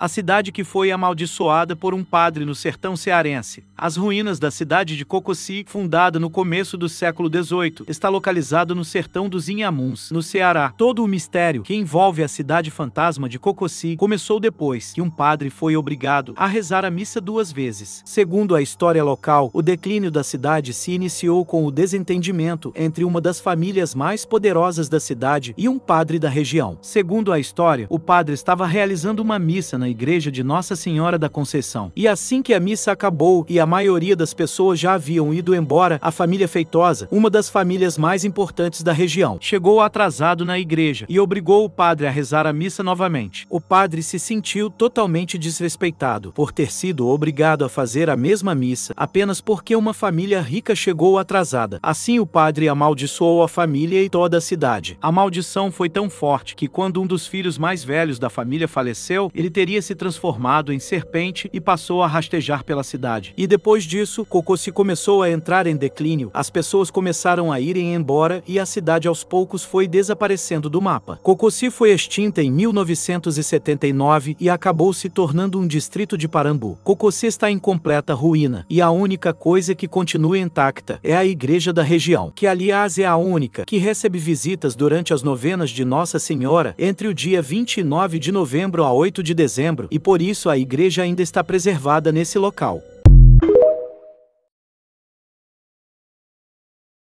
a cidade que foi amaldiçoada por um padre no sertão cearense. As ruínas da cidade de Cocossi, fundada no começo do século XVIII, está localizada no sertão dos Inhamuns, no Ceará. Todo o mistério que envolve a cidade fantasma de Cocossi começou depois que um padre foi obrigado a rezar a missa duas vezes. Segundo a história local, o declínio da cidade se iniciou com o desentendimento entre uma das famílias mais poderosas da cidade e um padre da região. Segundo a história, o padre estava realizando uma missa na igreja de Nossa Senhora da Conceição. E assim que a missa acabou e a maioria das pessoas já haviam ido embora, a família Feitosa, uma das famílias mais importantes da região, chegou atrasado na igreja e obrigou o padre a rezar a missa novamente. O padre se sentiu totalmente desrespeitado por ter sido obrigado a fazer a mesma missa apenas porque uma família rica chegou atrasada. Assim, o padre amaldiçoou a família e toda a cidade. A maldição foi tão forte que, quando um dos filhos mais velhos da família faleceu, ele teria havia se transformado em serpente e passou a rastejar pela cidade. E depois disso, Cocô se começou a entrar em declínio, as pessoas começaram a irem embora e a cidade aos poucos foi desaparecendo do mapa. Cocossi foi extinta em 1979 e acabou se tornando um distrito de Parambu. Cocossi está em completa ruína e a única coisa que continua intacta é a igreja da região, que aliás é a única que recebe visitas durante as novenas de Nossa Senhora entre o dia 29 de novembro a 8 de dezembro membro e por isso a igreja ainda está preservada nesse local.